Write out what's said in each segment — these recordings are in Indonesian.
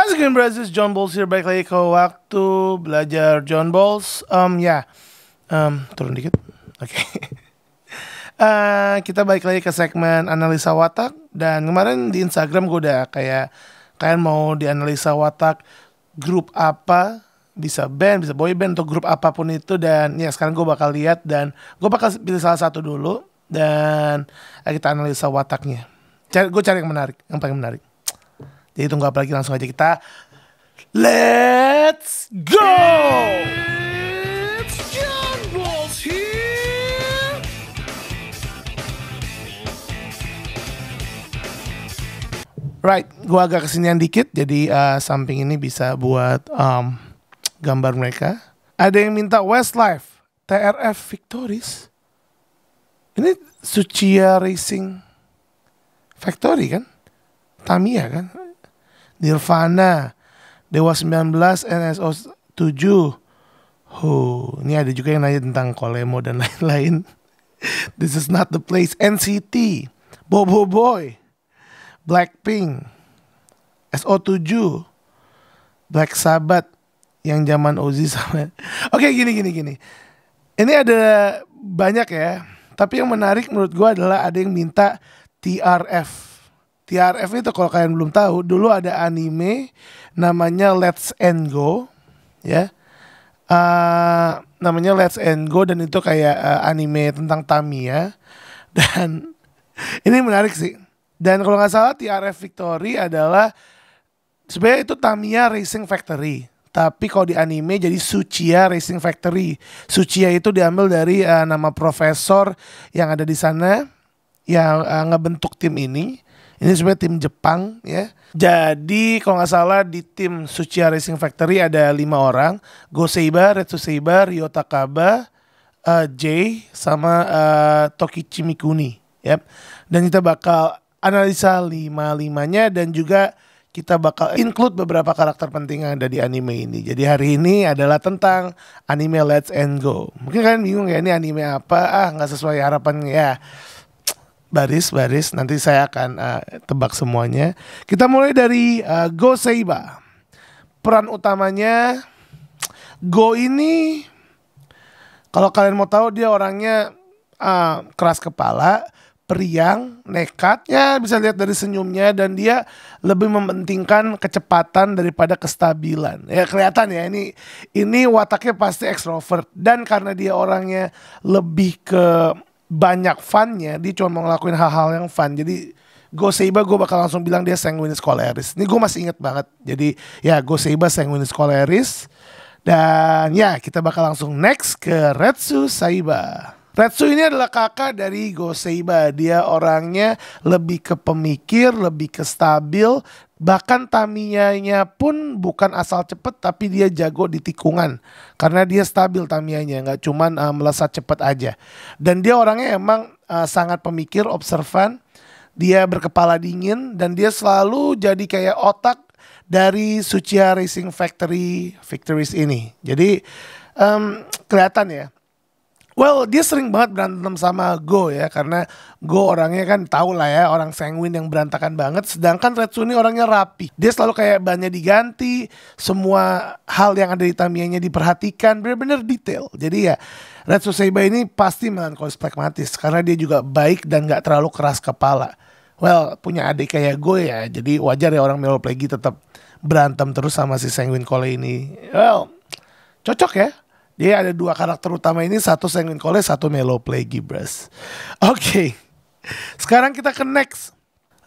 How's it going brothers? It's John Balls here. Back lagi ke waktu belajar John Balls. Um, ya, yeah. um, turun dikit. Oke. Okay. uh, kita balik lagi ke segmen analisa watak. Dan kemarin di Instagram gue udah kayak kalian mau dianalisa watak grup apa bisa band, bisa boy band atau grup apapun itu dan ya sekarang gue bakal lihat dan gue bakal pilih salah satu dulu dan kita analisa wataknya. Cari, gue cari yang menarik, yang paling menarik. Jadi tunggu apa lagi langsung aja kita Let's go! Right, gua agak kesinian dikit, jadi uh, samping ini bisa buat um, gambar mereka. Ada yang minta Westlife, TRF Victories. Ini Suciya Racing Factory kan? Tamiya kan? Nirvana, Dewa 19, NSO 7. Huh, ini ada juga yang nanya tentang Kolemo dan lain-lain. This is not the place. NCT, Bobo Boy, Blackpink, SO7, Black Sabbath yang zaman Ozzy sama. Oke, okay, gini gini gini. Ini ada banyak ya. Tapi yang menarik menurut gue adalah ada yang minta TRF TRF itu kalau kalian belum tahu, dulu ada anime namanya Let's End Go, ya. Uh, namanya Let's End Go dan itu kayak uh, anime tentang Tamiya. Dan ini menarik sih. Dan kalau nggak salah TRF Victory adalah sebenarnya itu Tamiya Racing Factory. Tapi kalau di anime jadi Sucia Racing Factory. Sucia itu diambil dari uh, nama profesor yang ada di sana yang uh, ngebentuk tim ini ini sebenarnya tim Jepang ya. Jadi kalau nggak salah di tim Suci Racing Factory ada lima orang. Go Seiba, Retsu Seiba, Ryo Takaba, uh, Jay, sama uh, Tokichi Mikuni. Yep. Ya. Dan kita bakal analisa lima-limanya dan juga kita bakal include beberapa karakter penting yang ada di anime ini. Jadi hari ini adalah tentang anime Let's and Go. Mungkin kalian bingung ya ini anime apa? Ah nggak sesuai harapan ya baris-baris nanti saya akan uh, tebak semuanya. Kita mulai dari uh, eh, Go Seiba. Peran utamanya Go ini kalau kalian mau tahu dia orangnya uh, keras kepala, periang, nekatnya bisa lihat dari senyumnya dan dia lebih mementingkan kecepatan daripada kestabilan. Ya kelihatan ya ini ini wataknya pasti extrovert dan karena dia orangnya lebih ke banyak funnya dia cuma mau ngelakuin hal-hal yang fun jadi Go Seiba gue bakal langsung bilang dia sanguinis scholaris Ini gue masih inget banget. Jadi ya Go Seiba sanguinis scholaris Dan ya kita bakal langsung next ke Retsu Saiba. Retsu ini adalah kakak dari Goseiba. Dia orangnya lebih ke pemikir, lebih ke stabil. Bahkan Tamiya-nya pun bukan asal cepet tapi dia jago di tikungan. Karena dia stabil Tamiya-nya, nggak cuma uh, ah, melesat cepet aja. Dan dia orangnya emang uh, sangat pemikir, observan. Dia berkepala dingin dan dia selalu jadi kayak otak dari Sucia Racing Factory Victories ini. Jadi um, kelihatan ya Well, dia sering banget berantem sama Go ya karena Go orangnya kan tau lah ya orang sanguin yang berantakan banget. Sedangkan Retsuni orangnya rapi. Dia selalu kayak banyak diganti, semua hal yang ada di tamianya diperhatikan, bener-bener detail. Jadi ya Retsu Seiba ini pasti melankolis pragmatis karena dia juga baik dan gak terlalu keras kepala. Well, punya adik kayak Go ya, jadi wajar ya orang Melo Plegi tetap berantem terus sama si Sanguin Cole ini. Well, cocok ya. Jadi ada dua karakter utama ini, satu Sengen Kole, satu Melo Play Gibras. Oke, okay. sekarang kita ke next.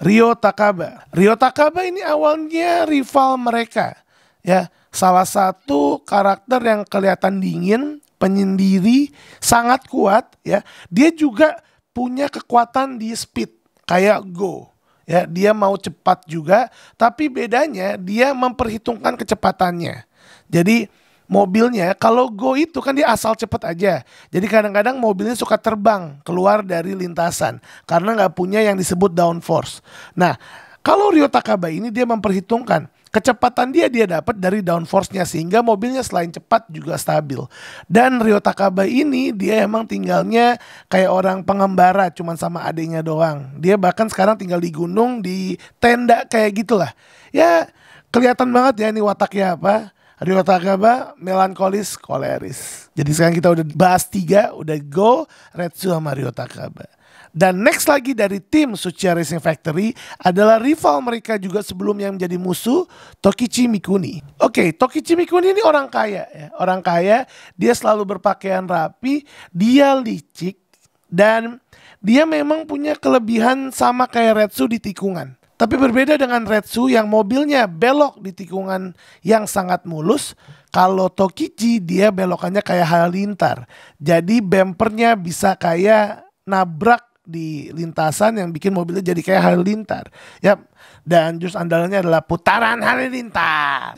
Rio Takaba. Rio Takaba ini awalnya rival mereka. Ya, salah satu karakter yang kelihatan dingin, penyendiri, sangat kuat ya. Dia juga punya kekuatan di speed kayak go ya dia mau cepat juga tapi bedanya dia memperhitungkan kecepatannya jadi mobilnya kalau go itu kan dia asal cepet aja jadi kadang-kadang mobilnya suka terbang keluar dari lintasan karena nggak punya yang disebut downforce nah kalau Rio Takaba ini dia memperhitungkan kecepatan dia dia dapat dari downforce-nya sehingga mobilnya selain cepat juga stabil. Dan Rio Takaba ini dia emang tinggalnya kayak orang pengembara cuman sama adiknya doang. Dia bahkan sekarang tinggal di gunung di tenda kayak gitulah. Ya kelihatan banget ya ini wataknya apa Rio Takaba, Melankolis, Koleris. Jadi sekarang kita udah bahas tiga, udah Go, Retsu sama Rio Takaba. Dan next lagi dari tim Suci Racing Factory adalah rival mereka juga sebelum yang menjadi musuh Tokichi Mikuni. Oke, okay, Tokichi Mikuni ini orang kaya ya. Orang kaya, dia selalu berpakaian rapi, dia licik dan dia memang punya kelebihan sama kayak Retsu di tikungan. Tapi berbeda dengan Retsu yang mobilnya belok di tikungan yang sangat mulus, kalau Tokichi dia belokannya kayak hal-lintar. Jadi bempernya bisa kayak nabrak di lintasan yang bikin mobilnya jadi kayak hal-lintar, Yap. Dan jus andalannya adalah putaran hal Uh,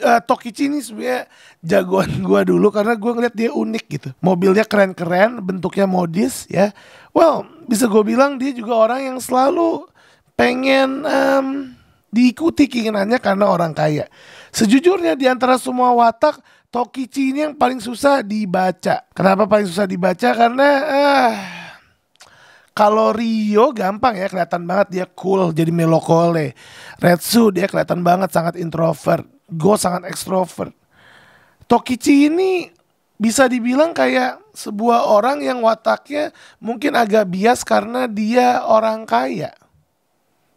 eh, Tokichi ini sebenarnya jagoan gua dulu karena gua ngeliat dia unik gitu. Mobilnya keren-keren, bentuknya modis ya. Well, bisa gue bilang dia juga orang yang selalu pengen um, diikuti keinginannya karena orang kaya. Sejujurnya di antara semua watak Tokichi ini yang paling susah dibaca. Kenapa paling susah dibaca? Karena uh, kalau Rio gampang ya kelihatan banget dia cool jadi melokole. Retsu dia kelihatan banget sangat introvert. Go sangat ekstrovert. Tokichi ini bisa dibilang kayak sebuah orang yang wataknya mungkin agak bias karena dia orang kaya.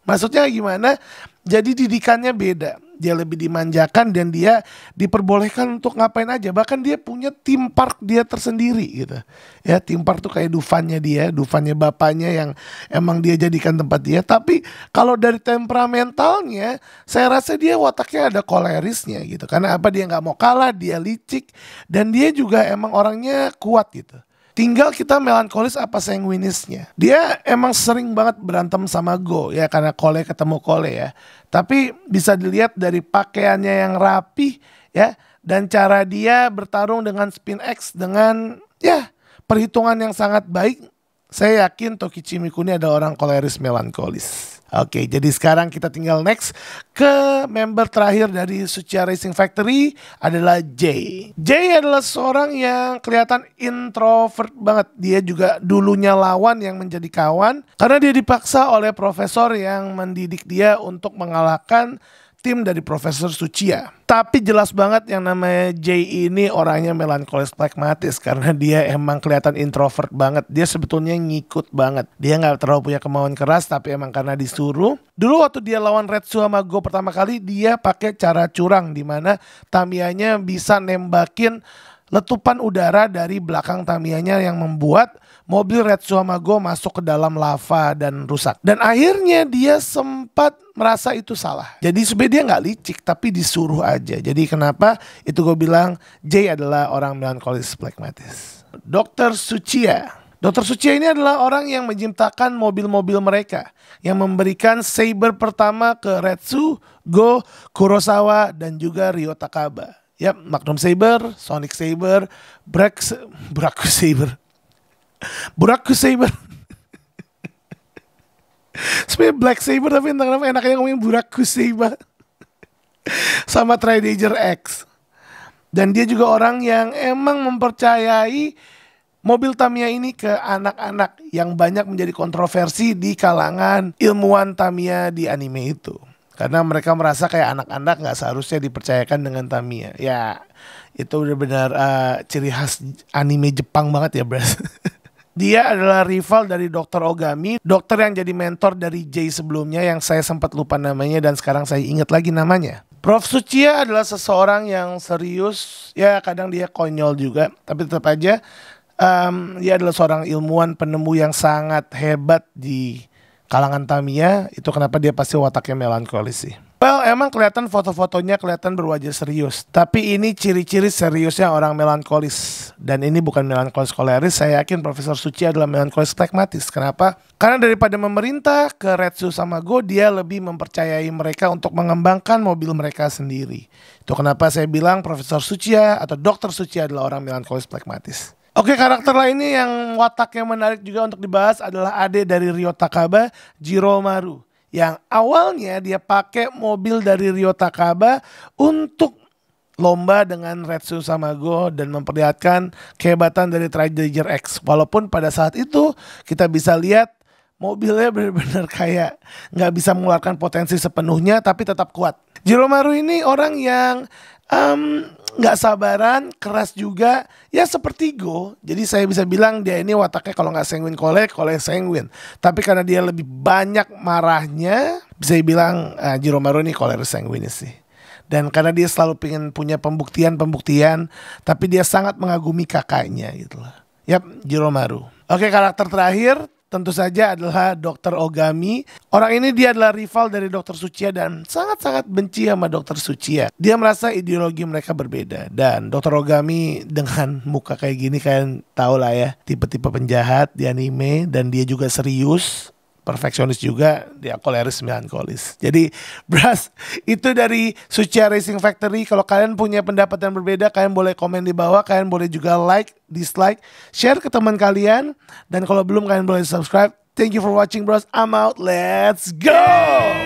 Maksudnya gimana? Jadi didikannya beda. Dia lebih dimanjakan dan dia diperbolehkan untuk ngapain aja. Bahkan dia punya tim park dia tersendiri gitu. Ya, tim park tuh kayak dufannya dia, dufannya bapaknya yang emang dia jadikan tempat dia. Tapi kalau dari temperamentalnya, saya rasa dia wataknya ada kolerisnya gitu. Karena apa dia nggak mau kalah, dia licik dan dia juga emang orangnya kuat gitu. Tinggal kita melankolis apa sanguinisnya. Dia emang sering banget berantem sama Go ya karena Kole ketemu Kole ya. Tapi bisa dilihat dari pakaiannya yang rapi ya dan cara dia bertarung dengan Spin X dengan ya perhitungan yang sangat baik. Saya yakin Tokichi Mikuni adalah orang koleris melankolis. Oke, jadi sekarang kita tinggal next ke member terakhir dari Suci Racing Factory adalah Jay. Jay adalah seorang yang kelihatan introvert banget. Dia juga dulunya lawan yang menjadi kawan karena dia dipaksa oleh profesor yang mendidik dia untuk mengalahkan tim dari Profesor Sucia. Tapi jelas banget yang namanya Jay ini orangnya melankolis pragmatis karena dia emang kelihatan introvert banget. Dia sebetulnya ngikut banget. Dia nggak terlalu punya kemauan keras tapi emang karena disuruh. Dulu waktu dia lawan Red sama Go pertama kali dia pakai cara curang di mana Tamianya bisa nembakin letupan udara dari belakang Tamianya yang membuat mobil Retsu sama gue masuk ke dalam lava dan rusak. Dan akhirnya dia sempat merasa itu salah. Jadi sebenarnya dia nggak licik tapi disuruh aja. Jadi kenapa itu gue bilang Jay adalah orang melankolis plekmatis. Dokter Sucia Dokter Sucia ini adalah orang yang menciptakan mobil-mobil mereka yang memberikan saber pertama ke Retsu, Go, Kurosawa, dan juga Ryo Takaba. Yap, Magnum Saber, Sonic Saber, Brax, Brax Saber, Burak Saber. Sebenernya Black Saber tapi entah kenapa enaknya ngomongin Burak Saber. Sama Tridager X. Dan dia juga orang yang emang mempercayai mobil Tamiya ini ke anak-anak yang banyak menjadi kontroversi di kalangan ilmuwan Tamiya di anime itu. Karena mereka merasa kayak anak-anak nggak seharusnya dipercayakan dengan Tamiya. Ya, itu udah benar uh, ciri khas anime Jepang banget ya, bro. Dia adalah rival dari Dr. Ogami, dokter yang jadi mentor dari Jay sebelumnya yang saya sempat lupa namanya dan sekarang saya ingat lagi namanya. Prof. Sucia adalah seseorang yang serius, ya kadang dia konyol juga, tapi tetap aja um, dia adalah seorang ilmuwan penemu yang sangat hebat di kalangan Tamiya. Itu kenapa dia pasti wataknya melankolis sih. Well, emang kelihatan foto-fotonya kelihatan berwajah serius. Tapi ini ciri-ciri seriusnya orang melankolis. Dan ini bukan melankolis koleris. Saya yakin Profesor Suci adalah melankolis pragmatis. Kenapa? Karena daripada memerintah ke Retsu sama Go, dia lebih mempercayai mereka untuk mengembangkan mobil mereka sendiri. Itu kenapa saya bilang Profesor Suci ya, atau Dokter Suci adalah orang melankolis pragmatis. Oke karakter lainnya yang wataknya menarik juga untuk dibahas adalah Ade dari Rio Takaba, Jiro Maru yang awalnya dia pakai mobil dari Rio Takaba untuk lomba dengan Retsu Samago dan memperlihatkan kehebatan dari Trailblazer X. Walaupun pada saat itu kita bisa lihat mobilnya benar-benar kayak nggak bisa mengeluarkan potensi sepenuhnya tapi tetap kuat. Jiromaru ini orang yang um, nggak sabaran, keras juga, ya seperti Go. Jadi saya bisa bilang dia ini wataknya kalau nggak sengwin kolek, kolek sengwin Tapi karena dia lebih banyak marahnya, bisa bilang uh, eh, Jiro Maru ini kolek sanguin sih. Dan karena dia selalu pengen punya pembuktian-pembuktian, tapi dia sangat mengagumi kakaknya gitu loh. Yap, Jiro Maru. Oke, karakter terakhir tentu saja adalah Dokter Ogami. Orang ini dia adalah rival dari Dokter Sucia dan sangat-sangat benci sama Dokter Sucia. Dia merasa ideologi mereka berbeda dan Dokter Ogami dengan muka kayak gini kalian tau lah ya, tipe-tipe penjahat di anime dan dia juga serius perfeksionis juga, dia koleris melankolis. Jadi Bras itu dari suci Racing Factory. Kalau kalian punya pendapat yang berbeda, kalian boleh komen di bawah, kalian boleh juga like, dislike, share ke teman kalian dan kalau belum kalian boleh subscribe. Thank you for watching Bros. I'm out. Let's go.